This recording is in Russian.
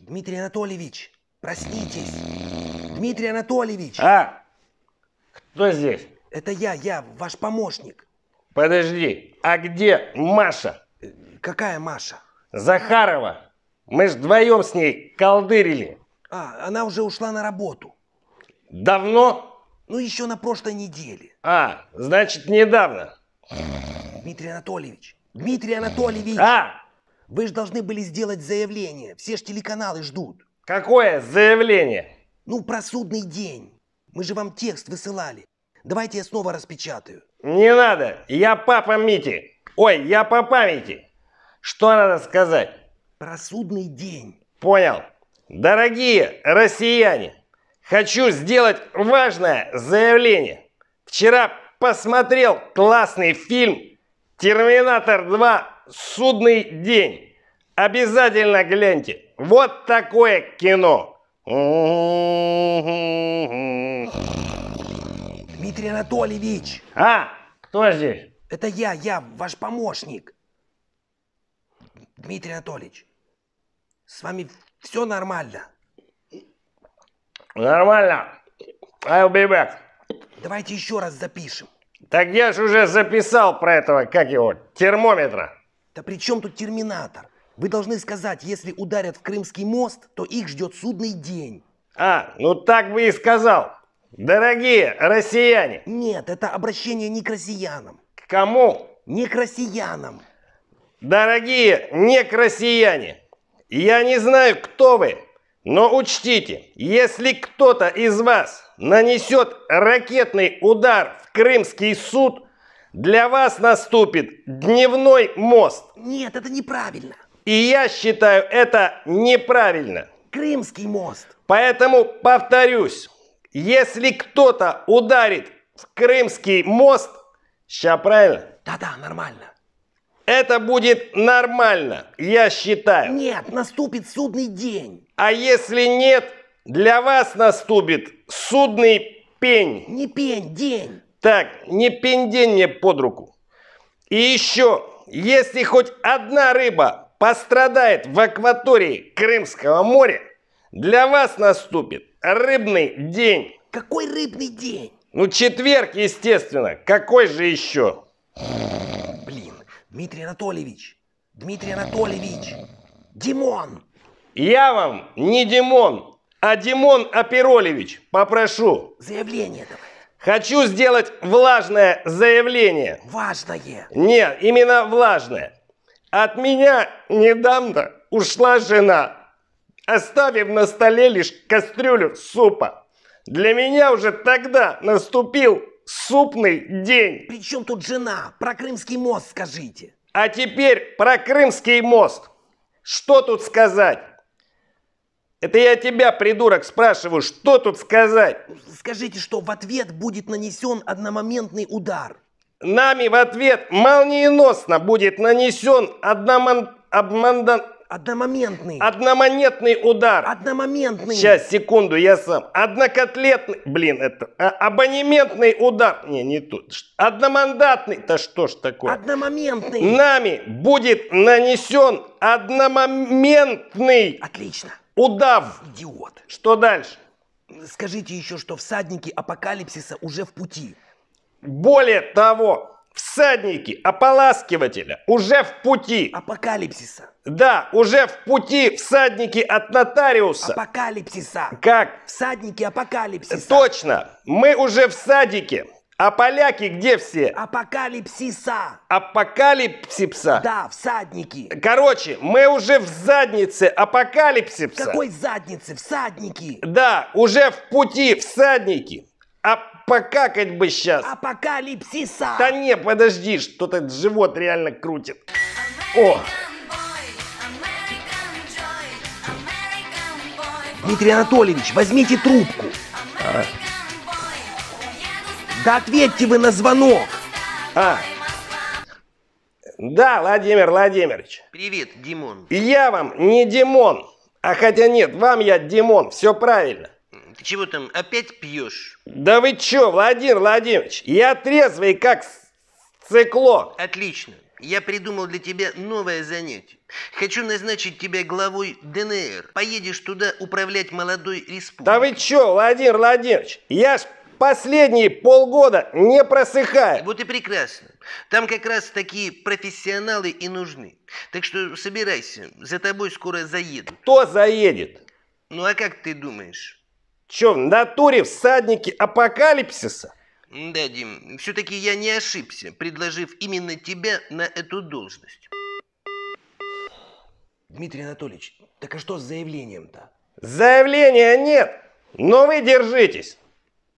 Дмитрий Анатольевич, проснитесь! Дмитрий Анатольевич! А! Кто здесь? Это я, я, ваш помощник. Подожди, а где Маша? Какая Маша? Захарова. Мы ж вдвоем с ней колдырили. А, она уже ушла на работу. Давно? Ну, еще на прошлой неделе. А, значит, недавно. Дмитрий Анатольевич. Дмитрий Анатольевич. А, вы же должны были сделать заявление. Все ж телеканалы ждут. Какое заявление? Ну, про судный день. Мы же вам текст высылали. Давайте я снова распечатаю. Не надо. Я папа Мити. Ой, я по памяти. Что надо сказать? Про судный день. Понял. Дорогие россияне, хочу сделать важное заявление. Вчера посмотрел классный фильм Терминатор 2. Судный день. Обязательно гляньте. Вот такое кино. Дмитрий Анатольевич! А, кто здесь? Это я, я, ваш помощник. Дмитрий Анатольевич, с вами все нормально? Нормально. I'll be back. Давайте еще раз запишем. Так я же уже записал про этого, как его, термометра. Да при чем тут терминатор? Вы должны сказать, если ударят в Крымский мост, то их ждет судный день. А, ну так бы и сказал. Дорогие россияне. Нет, это обращение не к россиянам. К кому? Не к россиянам. Дорогие не к россияне. Я не знаю, кто вы, но учтите, если кто-то из вас нанесет ракетный удар в Крымский суд, для вас наступит дневной мост. Нет, это неправильно. И я считаю это неправильно. Крымский мост. Поэтому повторюсь, если кто-то ударит в Крымский мост, сейчас правильно? Да-да, нормально. Это будет нормально, я считаю. Нет, наступит судный день. А если нет, для вас наступит судный пень. Не пень, день. Так, не пень день мне под руку. И еще, если хоть одна рыба пострадает в акватории Крымского моря, для вас наступит рыбный день. Какой рыбный день? Ну, четверг, естественно. Какой же еще? Блин, Дмитрий Анатольевич, Дмитрий Анатольевич, Димон. Я вам не Димон, а Димон Аперолевич, попрошу. Заявление давай. Хочу сделать влажное заявление. Важное. Нет, именно влажное. От меня недавно ушла жена, оставив на столе лишь кастрюлю супа. Для меня уже тогда наступил супный день. При чем тут жена? Про Крымский мост скажите. А теперь про Крымский мост. Что тут сказать? Это я тебя, придурок, спрашиваю, что тут сказать? Скажите, что в ответ будет нанесен одномоментный удар. Нами в ответ молниеносно будет нанесен одномон... обмандан... Одномоментный. Одномонетный удар. Одномоментный. Сейчас, секунду, я сам. Однокотлетный. Блин, это а, абонементный удар. Не, не тут. Одномандатный. Да что ж такое? Одномоментный. Нами будет нанесен одномоментный. Отлично. Удав! Идиот. Что дальше? Скажите еще, что всадники апокалипсиса уже в пути. Более того, всадники ополаскивателя уже в пути. Апокалипсиса. Да, уже в пути всадники от нотариуса. Апокалипсиса. Как? Всадники апокалипсиса. Точно, мы уже в садике. А поляки где все? Апокалипсиса. Апокалипсипса? Да, всадники. Короче, мы уже в заднице апокалипсипса. Какой заднице? Всадники. Да, уже в пути всадники. А покакать бы сейчас. Апокалипсиса. Да не, подожди, что-то живот реально крутит. О, Дмитрий Анатольевич, возьмите трубку. А. Да ответьте вы на звонок. А. Да, Владимир Владимирович. Привет, Димон. Я вам не Димон. А хотя нет, вам я Димон, все правильно. Ты чего там, опять пьешь? Да вы чё, Владимир Владимирович, я трезвый, как цикло. Отлично. Я придумал для тебя новое занятие. Хочу назначить тебя главой ДНР. Поедешь туда управлять молодой республикой. Да вы чё, Владимир Владимирович, я ж последние полгода не просыхает. Вот и прекрасно. Там как раз такие профессионалы и нужны. Так что собирайся, за тобой скоро заедут. Кто заедет? Ну а как ты думаешь? Че, в натуре всадники апокалипсиса? Да, Дим, все-таки я не ошибся, предложив именно тебя на эту должность. Дмитрий Анатольевич, так а что с заявлением-то? Заявления нет, но вы держитесь.